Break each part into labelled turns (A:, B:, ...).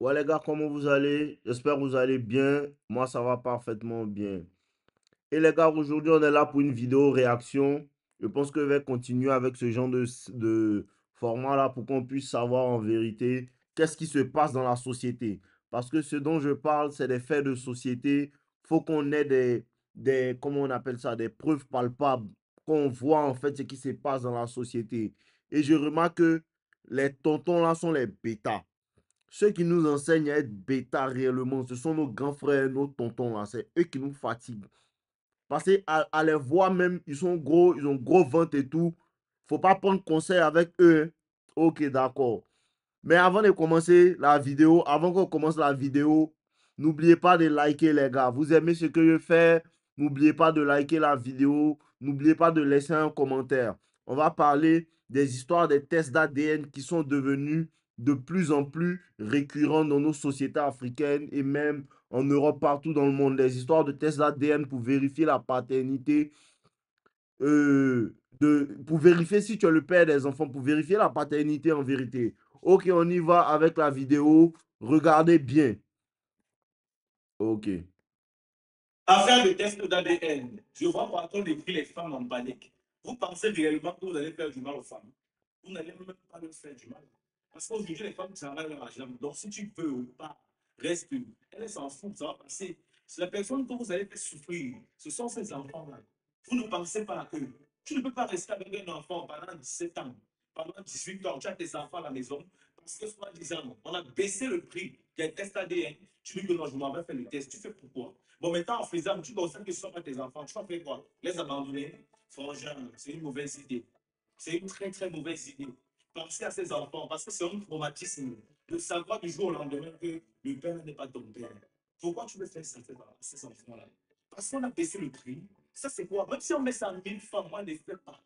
A: Ouais les gars, comment vous allez? J'espère que vous allez bien. Moi, ça va parfaitement bien. Et les gars, aujourd'hui, on est là pour une vidéo réaction. Je pense que je vais continuer avec ce genre de, format là pour qu'on puisse savoir en vérité qu'est-ce qui se passe dans la société. Parce que ce dont je parle, c'est des faits de société. Faut qu'on ait des, des, comment on appelle ça, des preuves palpables, qu'on voit en fait ce qui se passe dans la société. Et je remarque que les tontons là sont les bêtas. Ceux qui nous enseignent à être bêta réellement, ce sont nos grands frères, nos tontons C'est eux qui nous fatiguent. Parce qu'à à les voir même, ils sont gros, ils ont gros ventre et tout. Faut pas prendre conseil avec eux. Hein. Ok, d'accord. Mais avant de commencer la vidéo, avant qu'on commence la vidéo, n'oubliez pas de liker les gars. Vous aimez ce que je fais, n'oubliez pas de liker la vidéo, n'oubliez pas de laisser un commentaire. On va parler des histoires des tests d'ADN qui sont devenus de plus en plus récurrent dans nos sociétés africaines et même en Europe, partout dans le monde. Les histoires de tests ADN pour vérifier la paternité, euh, de, pour vérifier si tu as le père des enfants, pour vérifier la paternité en vérité. Ok, on y va avec la vidéo. Regardez bien. Ok.
B: faire de test d'ADN. Je vois partout filles les femmes en panique. Vous pensez réellement que vous allez faire du mal aux femmes Vous n'allez même pas leur faire du mal parce qu'aujourd'hui, les femmes travaillent leur argent. Donc, si tu veux ou pas, reste une. Elle s'en fout, ça va passer. C'est la personne que vous allez faire souffrir. Ce sont ces enfants-là. Vous ne pensez pas que tu ne peux pas rester avec un enfant pendant 17 ans, pendant 18 ans. Tu as tes enfants à la maison. Parce que, soit disant on a baissé le prix des test ADN. Tu dis que non, je m'en vais faire le test. Tu fais pourquoi Bon, maintenant, en faisant, tu penses que ce sont pas tes enfants. Tu vas faire quoi Les abandonner Frangin, c'est une mauvaise idée. C'est une très, très mauvaise idée. Pensez à ces enfants, parce que c'est un traumatisme de savoir du jour au lendemain que le père n'est pas ton père. Pourquoi tu veux faire ça à ces enfants-là Parce qu'on a baissé le prix. Ça, c'est quoi Même si on met ça à mille, francs, moi, ne fais pas.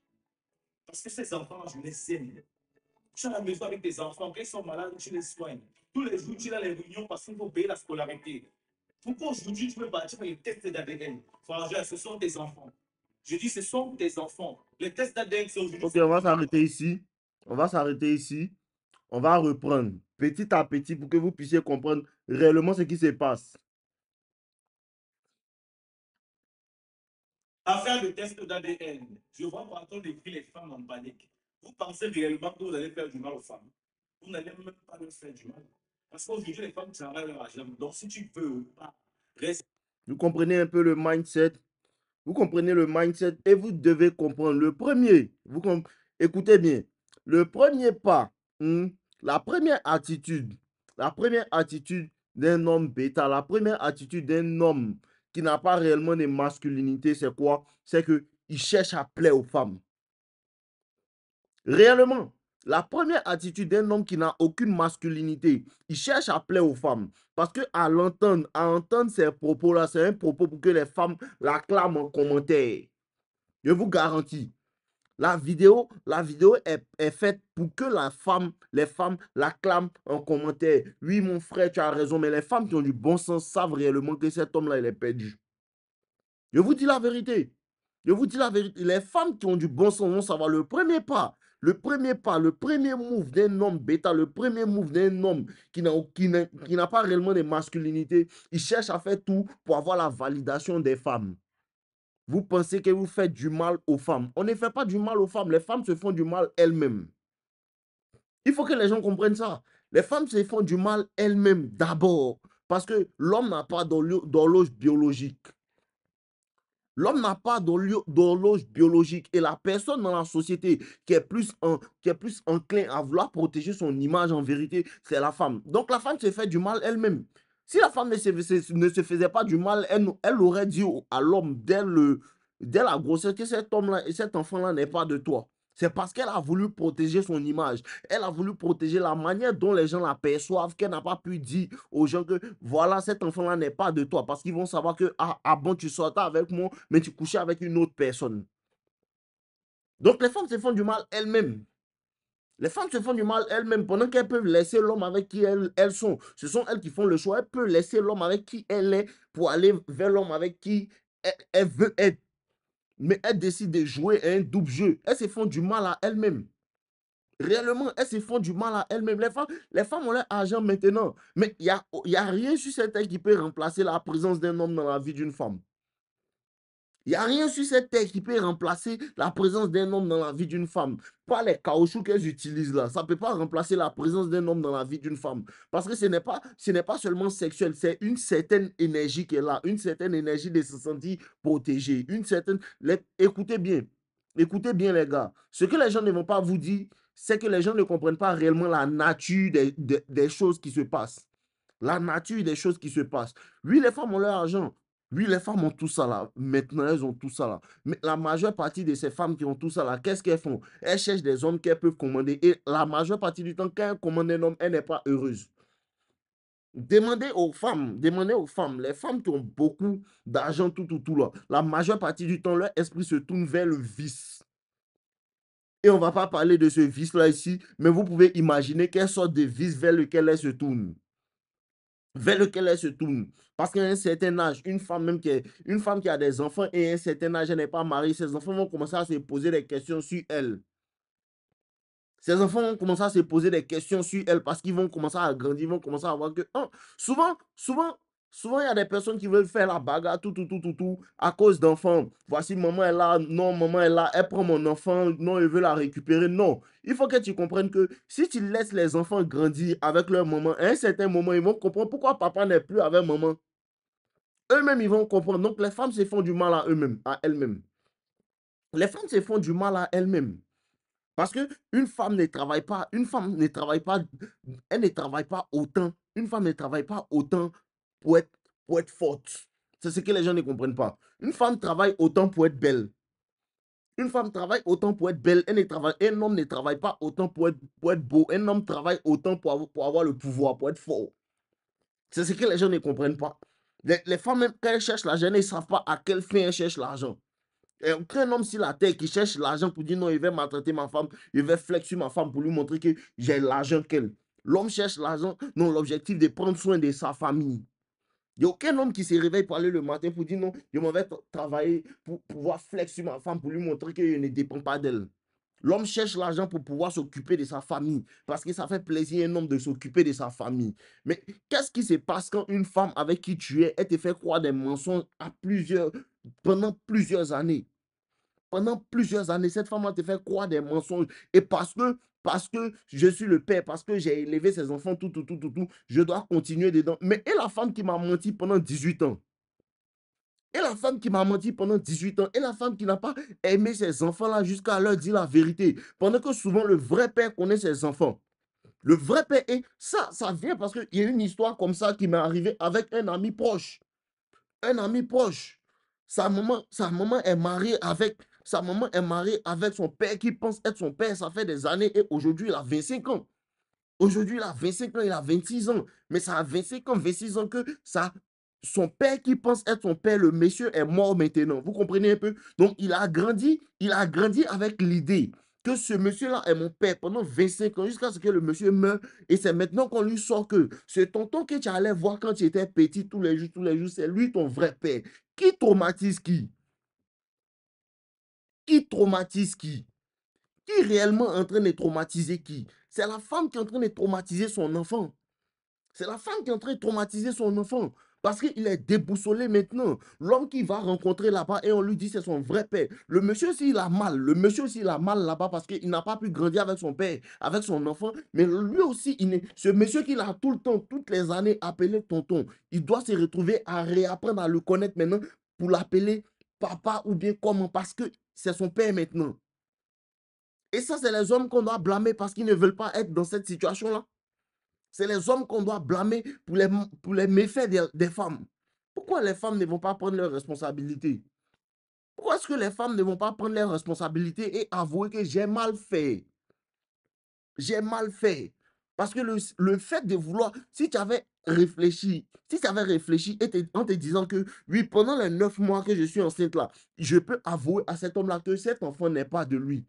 B: Parce que ces enfants je les aime. Tu as la maison avec tes enfants, quand ils sont malades, tu les soignes. Tous les jours, tu es à les réunions parce qu'il faut payer la scolarité. Pourquoi aujourd'hui, tu veux bâtir les tests d'ADN Franchement, ce sont tes enfants. Je dis, ce sont tes enfants. Les tests d'ADN, c'est aujourd'hui. Ok,
A: on va s'arrêter ici. On va s'arrêter ici. On va reprendre petit à petit pour que vous puissiez comprendre réellement ce qui se passe.
B: À faire le test d'ADN, je vois partout décrit les femmes en panique. Vous pensez réellement que vous allez faire du mal aux femmes Vous n'allez même pas leur faire du mal. Parce qu'aujourd'hui, les femmes travaillent leur argent. Donc, si tu peux pas reste.
A: Vous comprenez un peu le mindset Vous comprenez le mindset et vous devez comprendre. Le premier, vous écoutez bien, le premier pas, hmm, la première attitude, la première attitude d'un homme bêta, la première attitude d'un homme qui n'a pas réellement de masculinité, c'est quoi C'est qu'il cherche à plaire aux femmes. Réellement, la première attitude d'un homme qui n'a aucune masculinité, il cherche à plaire aux femmes. Parce que à l'entendre, à entendre ces propos-là, c'est un propos pour que les femmes l'acclament en commentaire. Je vous garantis, la vidéo, la vidéo est, faite pour que la femme, les femmes l'acclament en commentaire. Oui, mon frère, tu as raison, mais les femmes qui ont du bon sens savent réellement que cet homme-là, il est perdu. Je vous dis la vérité. Je vous dis la vérité. Les femmes qui ont du bon sens vont savoir le premier pas. Le premier pas, le premier move d'un homme bêta, le premier move d'un homme qui n'a, qui, qui n'a pas réellement de masculinité, il cherche à faire tout pour avoir la validation des femmes vous pensez que vous faites du mal aux femmes. On ne fait pas du mal aux femmes. Les femmes se font du mal elles-mêmes. Il faut que les gens comprennent ça. Les femmes se font du mal elles-mêmes d'abord. Parce que l'homme n'a pas d'horloge biologique. L'homme n'a pas d'horloge biologique. Et la personne dans la société qui est, plus en, qui est plus enclin à vouloir protéger son image en vérité, c'est la femme. Donc la femme se fait du mal elle-même. Si la femme ne se, faisait pas du mal, elle, aurait dit à l'homme dès, la grossesse que cet homme-là et cet enfant-là n'est pas de toi. C'est parce qu'elle a voulu protéger son image. Elle a voulu protéger la manière dont les gens la perçoivent, qu'elle n'a pas pu dire aux gens que voilà, cet enfant-là n'est pas de toi. Parce qu'ils vont savoir que, ah, ah bon, tu sortais avec moi, mais tu couchais avec une autre personne. Donc les femmes se font du mal elles-mêmes. Les femmes se font du mal elles-mêmes pendant qu'elles peuvent laisser l'homme avec qui elles, sont. Ce sont elles qui font le choix. Elles peuvent laisser l'homme avec qui elle est pour aller vers l'homme avec qui elle, veut être. Mais elles décident de jouer un double jeu. Elles se font du mal à elles-mêmes. Réellement, elles se font du mal à elles-mêmes. Les femmes, les femmes ont leur argent maintenant. Mais il n'y y a rien sur cette terre qui peut remplacer la présence d'un homme dans la vie d'une femme. Il n'y a rien sur cette terre qui peut remplacer la présence d'un homme dans la vie d'une femme. Pas les caoutchoucs qu'elles utilisent là. Ça ne peut pas remplacer la présence d'un homme dans la vie d'une femme. Parce que ce n'est pas, pas seulement sexuel, c'est une certaine énergie qui est là, une certaine énergie de se sentir protégé, une certaine... Écoutez bien, écoutez bien les gars. Ce que les gens ne vont pas vous dire, c'est que les gens ne comprennent pas réellement la nature des choses qui se passent. La nature des choses qui se passent. Oui, les femmes ont leur argent. Oui, les femmes ont tout ça là. Maintenant, elles ont tout ça là. Mais la majeure partie de ces femmes qui ont tout ça là, qu'est-ce qu'elles font Elles cherchent des hommes qu'elles peuvent commander. Et la majeure partie du temps, quand elles commandent un homme, elle n'est pas heureuse. Demandez aux femmes, demandez aux femmes, les femmes qui ont beaucoup d'argent tout, tout, tout là, la majeure partie du temps, leur esprit se tourne vers le vice. Et on ne va pas parler de ce vice-là ici, mais vous pouvez imaginer quelle sorte de vice vers lequel elles se tournent vers lequel elle se tourne. Parce qu'à un certain âge, une femme même qui une femme qui a des enfants et à un certain âge, elle n'est pas mariée, ses enfants vont commencer à se poser des questions sur elle. Ses enfants vont commencer à se poser des questions sur elle parce qu'ils vont commencer à grandir, ils vont commencer à voir que oh, souvent, souvent, Souvent, il y a des personnes qui veulent faire la bagarre, tout, tout, tout, tout, tout, à cause d'enfants. Voici, maman est là, non, maman est là, elle prend mon enfant, non, elle veut la récupérer. Non, il faut que tu comprennes que si tu laisses les enfants grandir avec leur maman, à un certain moment, ils vont comprendre pourquoi papa n'est plus avec maman. Eux-mêmes, ils vont comprendre. Donc, les femmes se font du mal à eux-mêmes, à elles-mêmes. Les femmes se font du mal à elles-mêmes. Parce qu'une femme ne travaille pas, une femme ne travaille pas, elle ne travaille pas autant. Une femme ne travaille pas autant pour être, forte. C'est ce que les gens ne comprennent pas. Une femme travaille autant pour être belle. Une femme travaille autant pour être belle. Elle ne travaille, un homme ne travaille pas autant pour être, pour être beau. Un homme travaille autant pour avoir, pour avoir le pouvoir, pour être fort. C'est ce que les gens ne comprennent pas. Les, femmes, quand elles cherchent l'argent, elles ne savent pas à quelle fin elles cherchent l'argent. Et aucun homme sur la terre qui cherche l'argent pour dire non, il va maltraiter ma femme, il va flexer ma femme pour lui montrer que j'ai l'argent qu'elle. L'homme cherche l'argent non l'objectif de prendre soin de sa famille. Il n'y a aucun homme qui se réveille pour aller le matin pour dire non, je m'en vais travailler pour pouvoir flex ma femme, pour lui montrer que je ne dépend pas d'elle. L'homme cherche l'argent pour pouvoir s'occuper de sa famille, parce que ça fait plaisir à un homme de s'occuper de sa famille. Mais qu'est-ce qui se passe quand une femme avec qui tu es, elle te fait croire des mensonges à plusieurs, pendant plusieurs années Pendant plusieurs années, cette femme-là te fait croire des mensonges. Et parce que parce que je suis le père, parce que j'ai élevé ses enfants, tout, tout, tout, tout, tout, je dois continuer dedans. Mais et la femme qui m'a menti pendant 18 ans Et la femme qui m'a menti pendant 18 ans Et la femme qui n'a pas aimé ses enfants-là jusqu'à leur dire la vérité Pendant que souvent le vrai père connaît ses enfants. Le vrai père, et ça, ça vient parce qu'il y a une histoire comme ça qui m'est arrivée avec un ami proche. Un ami proche. Sa maman, sa maman est mariée avec sa maman est mariée avec son père qui pense être son père. Ça fait des années et aujourd'hui, il a 25 ans. Aujourd'hui, il a 25 ans, il a 26 ans. Mais ça a 25 ans, 26 ans que ça, son père qui pense être son père, le monsieur est mort maintenant. Vous comprenez un peu Donc, il a grandi, il a grandi avec l'idée que ce monsieur-là est mon père pendant 25 ans jusqu'à ce que le monsieur meure. Et c'est maintenant qu'on lui sort que ce tonton que tu allais voir quand tu étais petit tous les jours, tous les jours, c'est lui ton vrai père. Qui traumatise qui traumatise qui Qui réellement en train de traumatiser qui C'est la femme qui est en train de traumatiser son enfant. C'est la femme qui est en train de traumatiser son enfant. Parce qu'il est déboussolé maintenant. L'homme qui va rencontrer là-bas et on lui dit c'est son vrai père. Le monsieur, s'il a mal, le monsieur, s'il a mal là-bas parce qu'il n'a pas pu grandir avec son père, avec son enfant, mais lui aussi, il est, ce monsieur qui a tout le temps, toutes les années appelé tonton, il doit se retrouver à réapprendre à le connaître maintenant pour l'appeler papa ou bien comment parce que c'est son père maintenant. Et ça, c'est les hommes qu'on doit blâmer parce qu'ils ne veulent pas être dans cette situation-là. C'est les hommes qu'on doit blâmer pour les, pour les méfaits des, femmes. Pourquoi les femmes ne vont pas prendre leurs responsabilités Pourquoi est-ce que les femmes ne vont pas prendre leurs responsabilités et avouer que j'ai mal fait J'ai mal fait. Parce que le, le, fait de vouloir, si tu avais réfléchis, si ça avais réfléchi en te disant que, oui, pendant les neuf mois que je suis enceinte là, je peux avouer à cet homme-là que cet enfant n'est pas de lui.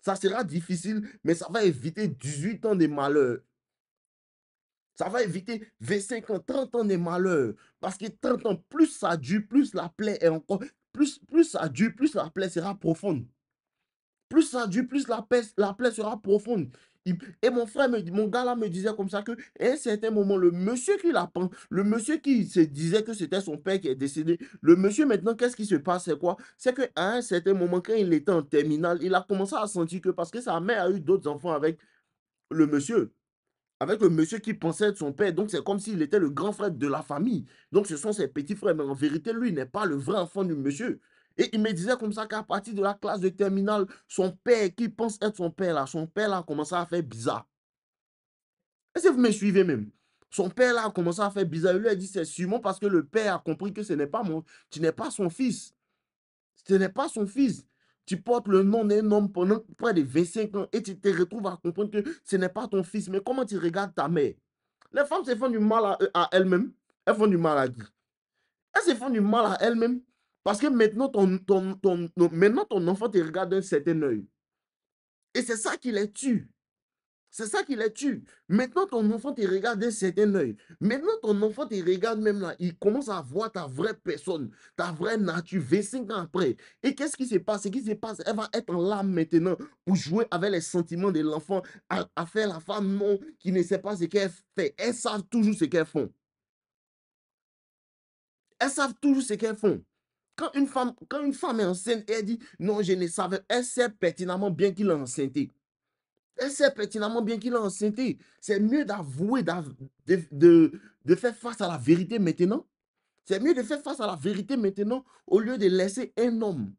A: Ça sera difficile, mais ça va éviter 18 ans de malheur. Ça va éviter 25 ans, 30 ans de malheur. Parce que 30 ans, plus ça dure, plus la plaie est encore. Plus, plus ça dure, plus la plaie sera profonde. Plus ça dure, plus la la plaie sera profonde. Et mon frère, mon gars là me disait comme ça que, à un certain moment, le monsieur qui l'a le monsieur qui se disait que c'était son père qui est décédé, le monsieur maintenant, qu'est-ce qui se passe C'est quoi C'est qu'à un certain moment, quand il était en terminale, il a commencé à sentir que parce que sa mère a eu d'autres enfants avec le monsieur avec le monsieur qui pensait être son père. Donc, c'est comme s'il était le grand frère de la famille. Donc, ce sont ses petits frères. Mais en vérité, lui n'est pas le vrai enfant du monsieur. Et il me disait comme ça qu'à partir de la classe de terminale, son père, qui pense être son père là, son père là a commencé à faire bizarre. Est-ce que vous me suivez même Son père là a commencé à faire bizarre. Il lui a dit c'est sûrement parce que le père a compris que ce n'est pas mon, tu n'es pas son fils. Ce n'est pas son fils. Tu portes le nom d'un homme pendant près de 25 ans et tu te retrouves à comprendre que ce n'est pas ton fils. Mais comment tu regardes ta mère Les femmes se font du mal à, euh, elles-mêmes. Elles font du mal à qui Elles se font du mal à elles-mêmes. Parce que maintenant ton, maintenant, ton enfant te regarde d'un certain œil. Et c'est ça qui les tue. C'est ça qui les tue. Maintenant, ton enfant te regarde d'un certain œil. Maintenant, ton enfant te regarde même là. Il commence à voir ta vraie personne, ta vraie nature cinq ans après. Et qu'est-ce qui se passe? Ce qui se passe, elle va être là maintenant pour jouer avec les sentiments de l'enfant, à, à, faire la femme non qui ne sait pas ce qu'elle fait. Elles savent toujours ce qu'elles font. Elles savent toujours ce qu'elles font. Quand une femme, quand une femme est enceinte, elle dit non, je ne savais, elle sait pertinemment bien qu'il est enceinté. Elle sait pertinemment bien qu'il est enceinté. C'est mieux d'avouer, de, de faire face à la vérité maintenant. C'est mieux de faire face à la vérité maintenant au lieu de laisser un homme.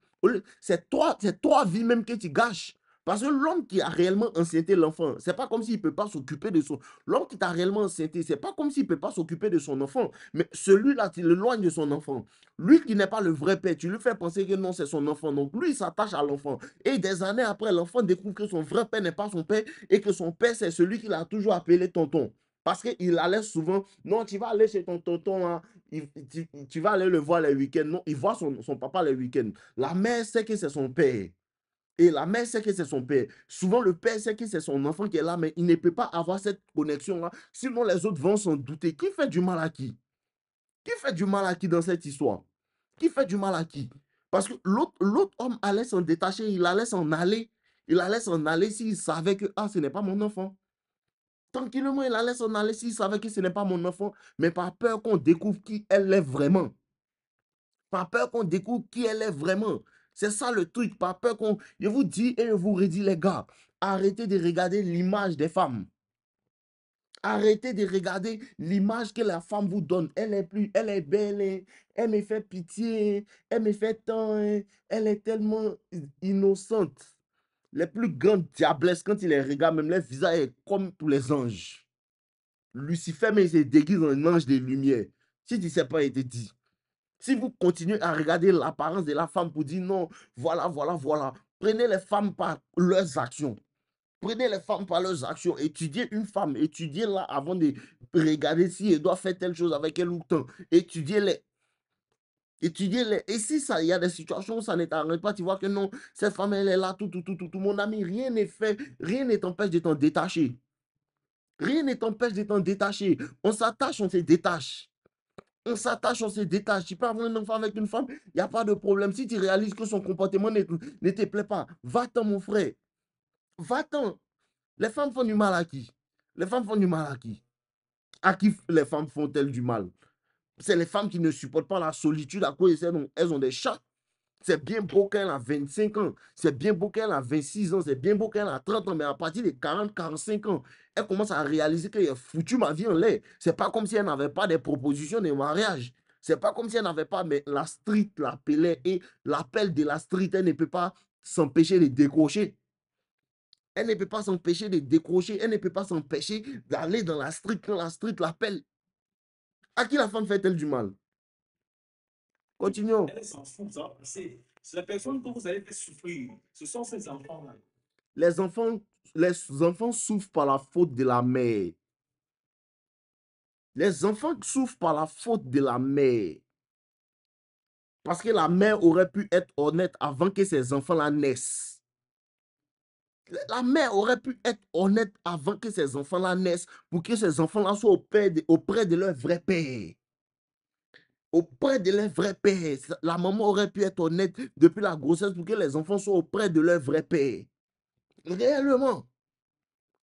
A: C'est trois c'est toi même que tu gâches. Parce que l'homme qui a réellement enceinté l'enfant, c'est pas comme s'il peut pas s'occuper de son... L'homme qui t'a réellement enceinté, c'est pas comme s'il ne peut pas s'occuper de son enfant. Mais celui-là, tu l'éloignes de son enfant. Lui qui n'est pas le vrai père, tu lui fais penser que non, c'est son enfant. Donc lui, il s'attache à l'enfant. Et des années après, l'enfant découvre que son vrai père n'est pas son père et que son père, c'est celui qu'il a toujours appelé tonton. Parce qu'il allait souvent, non, tu vas aller chez ton tonton, hein. tu, vas aller le voir les week-ends. Non, il voit son, son papa les week-ends. La mère sait que c'est son père. Et la mère sait que c'est son père. Souvent, le père sait que c'est son enfant qui est là, mais il ne peut pas avoir cette connexion-là. Sinon, les autres vont s'en douter. Qui fait du mal à qui Qui fait du mal à qui dans cette histoire Qui fait du mal à qui Parce que l'autre homme allait s'en détacher, il allait s'en aller. Il allait s'en aller s'il savait que ah, ce n'est pas mon enfant. Tranquillement, il allait s'en aller s'il savait que ce n'est pas mon enfant, mais par peur qu'on découvre qui elle est vraiment. Par peur qu'on découvre qui elle est vraiment. C'est ça le truc, pas peur qu'on... Je vous dis et je vous redis, les gars, arrêtez de regarder l'image des femmes. Arrêtez de regarder l'image que la femme vous donne. Elle est plus, elle est belle, hein. elle me fait pitié, hein. elle me fait tant, hein. elle est tellement innocente. Les plus grandes diablesses, quand ils les regardent, même les visages est comme pour les anges. Lucifer, mais il se déguise en ange de lumière. Si tu ne sais pas, il te dit. Si vous continuez à regarder l'apparence de la femme pour dire non, voilà, voilà, voilà, prenez les femmes par leurs actions. Prenez les femmes par leurs actions. Étudiez une femme, étudiez-la avant de regarder si elle doit faire telle chose avec elle ou tant. Étudiez-les. Étudiez-les. Et si ça, il y a des situations où ça ne t'arrête pas, tu vois que non, cette femme, elle est là, tout, tout, tout, tout, tout. Mon ami, rien n'est fait, rien ne t'empêche de t'en détacher. Rien ne t'empêche de t'en détacher. On s'attache, on se détache. On s'attache, on se détache. Tu peux avoir un enfant avec une femme, il n'y a pas de problème. Si tu réalises que son comportement ne, te plaît pas, va-t'en, mon frère. Va-t'en. Les femmes font du mal à qui Les femmes font du mal à qui À qui les femmes font-elles du mal C'est les femmes qui ne supportent pas la solitude à cause elles ont des chats c'est bien beau qu'elle a 25 ans, c'est bien beau qu'elle a 26 ans, c'est bien beau qu'elle a 30 ans, mais à partir de 40, 45 ans, elle commence à réaliser qu'elle a foutu ma vie en l'air. C'est pas comme si elle n'avait pas des propositions de mariage. C'est pas comme si elle n'avait pas mais la street l'appelait et l'appel de la street, elle ne peut pas s'empêcher de décrocher. Elle ne peut pas s'empêcher de décrocher, elle ne peut pas s'empêcher d'aller dans la street quand la street l'appelle. À qui la femme fait-elle du mal Continuons. Les enfants, les enfants souffrent par la faute de la mère. Les enfants souffrent par la faute de la mère. Parce que la mère aurait pu être honnête avant que ses enfants la naissent. La mère aurait pu être honnête avant que ses enfants la naissent pour que ses enfants soient auprès de leur vrai père auprès de leur vrai père. La maman aurait pu être honnête depuis la grossesse pour que les enfants soient auprès de leur vrai père. Réellement.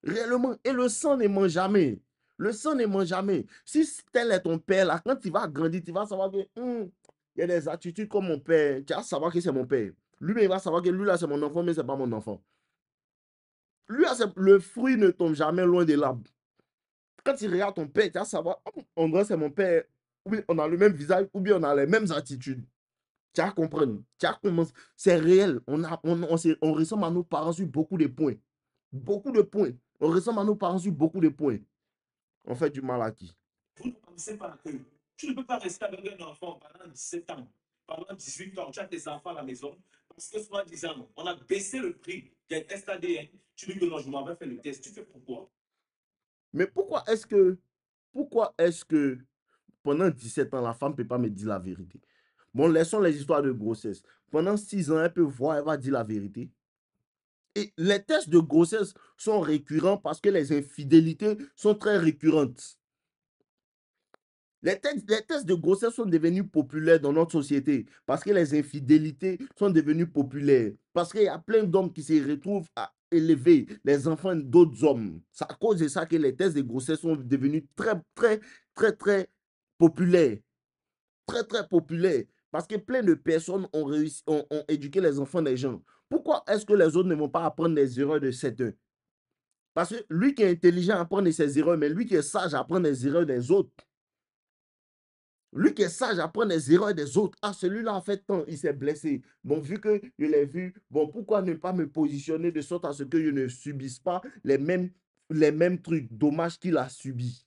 A: Réellement. Et le sang ne ment jamais. Le sang ne ment jamais. Si tel est ton père, là, quand tu vas grandir, tu vas savoir que hmm, il y a des attitudes comme mon père. Tu vas savoir que c'est mon père. Lui, il va savoir que lui, là, c'est mon enfant, mais ce n'est pas mon enfant. Lui, le fruit ne tombe jamais loin de l'arbre. Quand tu regardes ton père, tu vas savoir, hmm, en c'est mon père ou bien on a le même visage, ou bien on a les mêmes attitudes. Tu as compris, tu C'est réel. On, a, on, on, ressemble à nos parents sur beaucoup de points. Beaucoup de points. On ressemble à nos parents sur beaucoup de points. On fait du mal à qui
B: Vous ne pensez pas que tu ne peux pas rester avec un enfant pendant 17 ans, pendant 18 ans, tu as tes enfants à la maison, parce que souvent disant, on a baissé le prix d'un test ADN, tu dis que non, je m'en vais faire le test. Tu fais pourquoi
A: Mais pourquoi est-ce que, pourquoi est-ce que pendant 17 ans, la femme ne peut pas me dire la vérité. Bon, laissons les histoires de grossesse. Pendant 6 ans, elle peut voir, elle va dire la vérité. Et les tests de grossesse sont récurrents parce que les infidélités sont très récurrentes. Les, tests, les tests de grossesse sont devenus populaires dans notre société parce que les infidélités sont devenues populaires. Parce qu'il y a plein d'hommes qui se retrouvent à élever les enfants d'autres hommes. C'est à cause de ça que les tests de grossesse sont devenus très, très, très, très populaire. Très, très populaire. Parce que plein de personnes ont, réussi, ont, éduqué les enfants des gens. Pourquoi est-ce que les autres ne vont pas apprendre les erreurs de certains Parce que lui qui est intelligent apprend ses erreurs, mais lui qui est sage apprend des erreurs des autres. Lui qui est sage apprend des erreurs des autres. Ah, celui-là a fait tant, il s'est blessé. Bon, vu que je l'ai vu, bon, pourquoi ne pas me positionner de sorte à ce que je ne subisse pas les mêmes, les mêmes trucs dommages qu'il a subis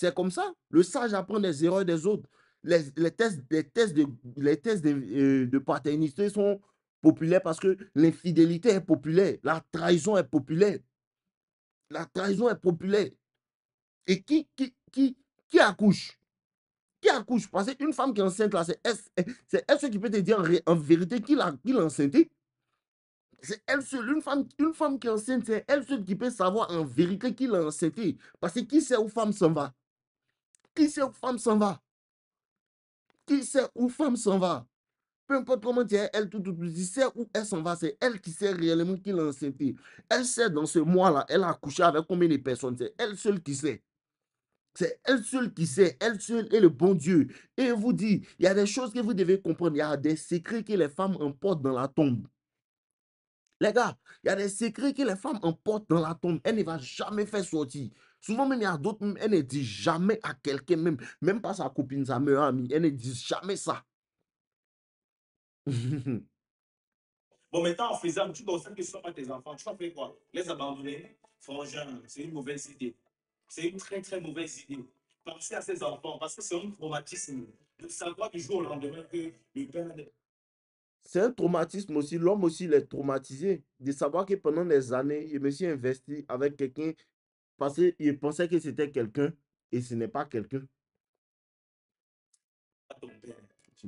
A: c'est comme ça. Le sage apprend des erreurs des autres. Les, tests, les tests, de, tests euh, de, paternité sont populaires parce que l'infidélité est populaire. La trahison est populaire. La trahison est populaire. Et qui, qui, qui, qui accouche Qui accouche Parce qu'une femme qui est enceinte, là, c'est elle, seule qui peut te dire en, vérité qui l'a qui C'est elle seule, une femme, qui est enceinte, c'est elle seule qui peut savoir en vérité qui l'a enceinte. Parce que qui sait où femme s'en va qui sait où femme s'en va Qui sait où femme s'en va peu importe comment dire elle tout, tout, tout, où elle s'en va, c'est elle qui sait réellement qui l'a enceinté. Elle sait dans ce mois-là, elle a accouché avec combien de personnes, c'est elle seule qui sait. C'est elle seule qui sait, elle seule est le bon Dieu. Et vous dit, il y a des choses que vous devez comprendre, il y a des secrets que les femmes emportent dans la tombe. Les gars, il y a des secrets que les femmes emportent dans la tombe. Elle ne va jamais faire sortir. Souvent, même, il y a d'autres, elle ne dit jamais à quelqu'un, même, même pas sa copine, sa meilleure amie. Elle ne dit jamais ça.
B: bon, maintenant, en faisant, tu dois que ce soit pas tes enfants. Tu vas faire quoi Les abandonner Franchement, c'est une mauvaise idée. C'est une très, très mauvaise idée. que à ses enfants, parce que c'est un traumatisme de savoir du jour au lendemain que le père
A: c'est un traumatisme aussi. L'homme aussi, il est traumatisé de savoir que pendant des années, il me suis investi avec quelqu'un parce qu'il pensait que c'était quelqu'un et ce n'est pas quelqu'un.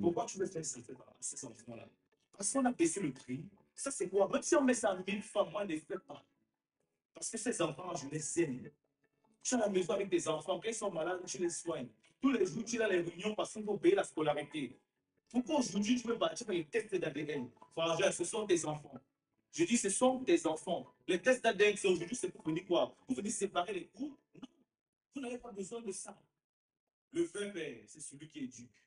B: Pourquoi tu veux faire ces enfants-là Parce qu'on a baissé le prix. Ça, c'est quoi Même si on met ça à 1000 moi on ne les pas. Parce que ces enfants, je les aime. Tu es à la maison avec des enfants, quand ils sont malades, tu les soignes. Tous les jours, tu es dans les réunions parce qu'on faut payer la scolarité. Pourquoi aujourd'hui tu peux bâtir les tests d'ADN ce sont tes enfants. Je dis, ce sont tes enfants. Les tests d'ADN, c'est aujourd'hui, c'est pour venir quoi Pour venir séparer les groupes Non, vous n'avez pas besoin de ça. Le vrai père, c'est celui qui éduque.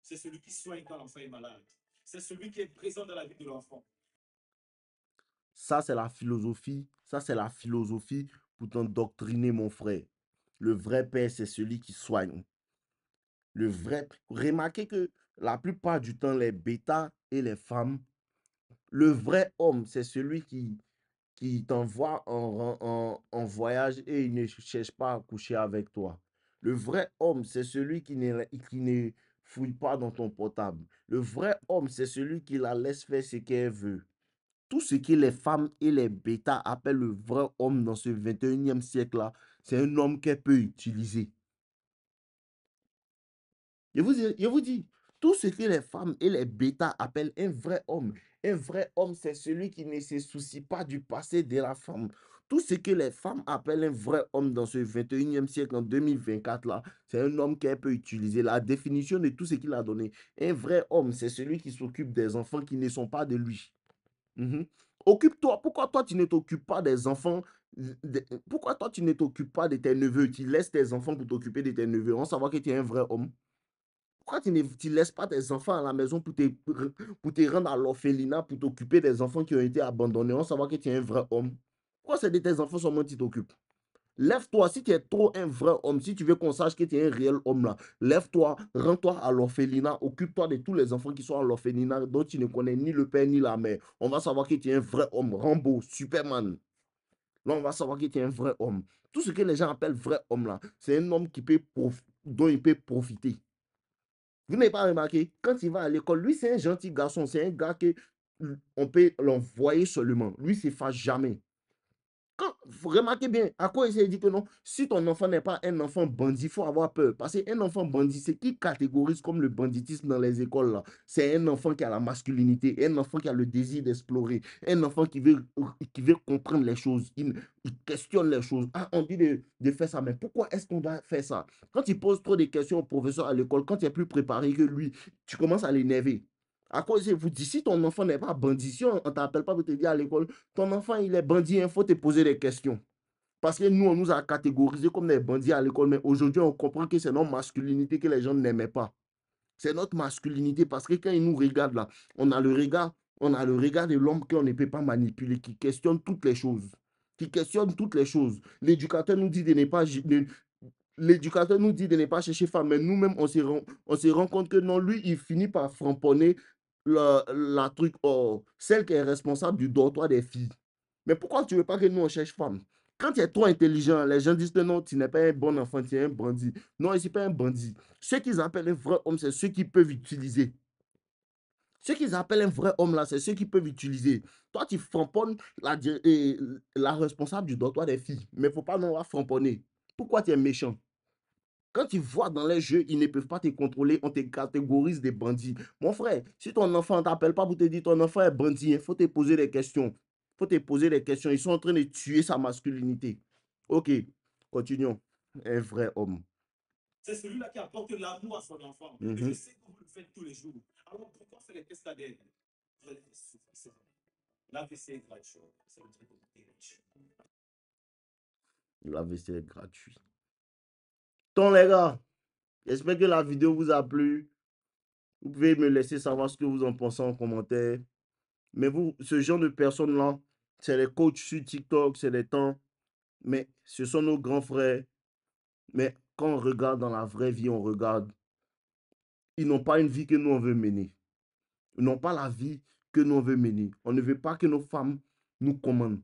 B: C'est celui qui soigne quand l'enfant est malade. C'est celui qui est présent dans la vie de l'enfant.
A: Ça, c'est la philosophie. Ça, c'est la philosophie pour t'endoctriner, mon frère. Le vrai père, c'est celui qui soigne. Le vrai. Remarquez que la plupart du temps, les bêtas et les femmes, le vrai homme, c'est celui qui, qui t'envoie en, en, voyage et il ne cherche pas à coucher avec toi. Le vrai homme, c'est celui qui ne, qui ne fouille pas dans ton portable. Le vrai homme, c'est celui qui la laisse faire ce qu'elle veut. Tout ce que les femmes et les bêtas appellent le vrai homme dans ce 21e siècle-là, c'est un homme qu'elle peut utiliser. vous, je vous dis, tout ce que les femmes et les bêtas appellent un vrai homme. Un vrai homme, c'est celui qui ne se soucie pas du passé de la femme. Tout ce que les femmes appellent un vrai homme dans ce 21e siècle, en 2024, là, c'est un homme qui peut utiliser. La définition de tout ce qu'il a donné. Un vrai homme, c'est celui qui s'occupe des enfants qui ne sont pas de lui. Mhm. Occupe-toi. Pourquoi toi, tu ne t'occupes pas des enfants Pourquoi toi, tu ne t'occupes pas de tes neveux Tu laisses tes enfants pour t'occuper de tes neveux. On savoir que tu es un vrai homme. Pourquoi tu ne laisses pas tes enfants à la maison pour te, rendre à l'orphelinat, pour t'occuper des enfants qui ont été abandonnés, on savoir que tu es un vrai homme Pourquoi c'est de tes enfants seulement tu t'occupes Lève-toi, si tu es trop un vrai homme, si tu veux qu'on sache que tu es un réel homme là, lève-toi, rends-toi à l'orphelinat, occupe-toi de tous les enfants qui sont à l'orphelinat, dont tu ne connais ni le père ni la mère. On va savoir que tu es un vrai homme, Rambo, Superman. Là, on va savoir que tu es un vrai homme. Tout ce que les gens appellent vrai homme là, c'est un homme qui peut dont il peut profiter. Vous n'avez pas remarqué, quand il va à l'école, lui, c'est un gentil garçon, c'est un gars qu'on mm, on peut l'envoyer seulement. Lui, ne s'efface jamais remarquez bien, à quoi il dit que non, si ton enfant n'est pas un enfant bandit, il faut avoir peur. Parce qu'un enfant bandit, c'est qui catégorise comme le banditisme dans les écoles C'est un enfant qui a la masculinité, un enfant qui a le désir d'explorer, un enfant qui veut, qui veut comprendre les choses, il, questionne les choses. Ah, on dit de, faire ça, mais pourquoi est-ce qu'on doit faire ça Quand il pose trop de questions au professeur à l'école, quand il es plus préparé que lui, tu commences à l'énerver. À cause, je vous dis, si ton enfant n'est pas bandit, si on ne t'appelle pas pour te dire à l'école, ton enfant, il est bandit, il faut te poser des questions. Parce que nous, on nous a catégorisés comme des bandits à l'école, mais aujourd'hui, on comprend que c'est notre masculinité que les gens n'aimaient pas. C'est notre masculinité, parce que quand ils nous regardent là, on a le regard, on a le regard de l'homme qu'on ne peut pas manipuler, qui questionne toutes les choses. Qui questionne toutes les choses. L'éducateur nous dit de ne pas, L'éducateur nous dit de ne pas chercher femme, mais nous-mêmes, on on se rend compte que non, lui, il finit par framponner la, truc, oh, celle qui est responsable du dortoir des filles. Mais pourquoi tu ne veux pas que nous, on cherche femme Quand tu es trop intelligent, les gens disent non, tu n'es pas un bon enfant, tu es un bandit. Non, je suis pas un bandit. Ce qu'ils appellent un vrai homme, c'est ceux qui peuvent utiliser. Ce qu'ils appellent un vrai homme, là, c'est ceux qui peuvent utiliser. Toi, tu framponnes la, la responsable du dortoir des filles, mais il faut pas non la framponner. Pourquoi tu es méchant quand tu vois dans les jeux, ils ne peuvent pas te contrôler, on te catégorise des bandits. Mon frère, si ton enfant ne t'appelle pas pour te dire ton enfant est bandit, il hein, faut te poser des questions. Il faut te poser des questions. Ils sont en train de tuer sa masculinité. Ok, continuons. Un vrai homme.
B: C'est celui-là qui apporte l'amour à son enfant. je mhm. sais que vous le faites tous les jours. Alors pourquoi faire les tests ADN L'AVC est gratuit.
A: L'AVC est gratuit. Donc les gars, j'espère que la vidéo vous a plu. Vous pouvez me laisser savoir ce que vous en pensez en commentaire. Mais vous, ce genre de personnes-là, c'est les coachs sur TikTok, c'est les temps. Mais ce sont nos grands frères. Mais quand on regarde dans la vraie vie, on regarde. Ils n'ont pas une vie que nous, on veut mener. Ils n'ont pas la vie que nous, on veut mener. On ne veut pas que nos femmes nous commandent.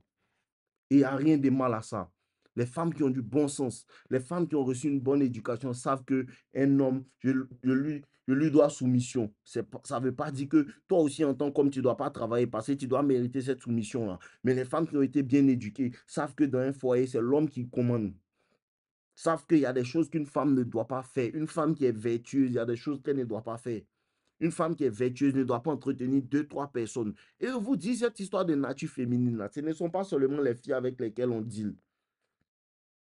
A: Il n'y a rien de mal à ça. Les femmes qui ont du bon sens, les femmes qui ont reçu une bonne éducation savent que un homme, je, lui, lui dois soumission. Ça ne veut pas dire que toi aussi en tant qu'homme, tu ne dois pas travailler parce que tu dois mériter cette soumission-là. Mais les femmes qui ont été bien éduquées savent que dans un foyer, c'est l'homme qui commande savent qu'il y a des choses qu'une femme ne doit pas faire. Une femme qui est vertueuse, il y a des choses qu'elle ne doit pas faire. Une femme qui est vertueuse ne doit pas entretenir deux, trois personnes. Et je vous dis, cette histoire de nature féminine, ce ne sont pas seulement les filles avec lesquelles on deal.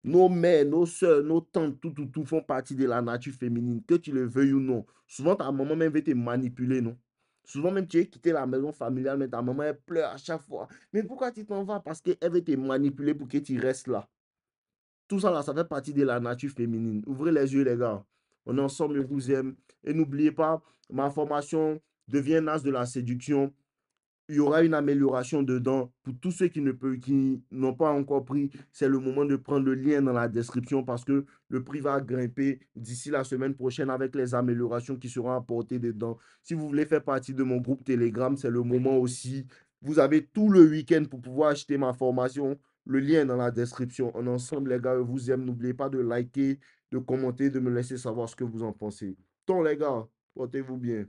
A: Nos mères, nos soeurs, nos tantes, tout, tout, tout font partie de la nature féminine, que tu le veuilles ou non. Souvent, ta maman même veut te manipuler, non Souvent, même tu es quitté la maison familiale, mais ta maman, elle pleure à chaque fois. Mais pourquoi tu t'en vas Parce qu'elle veut te manipuler pour que tu restes là. Tout ça, là, ça fait partie de la nature féminine. Ouvrez les yeux, les gars. On est ensemble, je vous aime. Et n'oubliez pas, ma formation devient as de la séduction il y aura une amélioration dedans. Pour tous ceux qui ne peuvent, qui n'ont pas encore pris, c'est le moment de prendre le lien dans la description parce que le prix va grimper d'ici la semaine prochaine avec les améliorations qui seront apportées dedans. Si vous voulez faire partie de mon groupe Telegram, c'est le moment aussi. Vous avez tout le week-end pour pouvoir acheter ma formation. Le lien dans la description. En ensemble, les gars, je vous aime. N'oubliez pas de liker, de commenter, de me laisser savoir ce que vous en pensez. Tant les gars, portez-vous bien.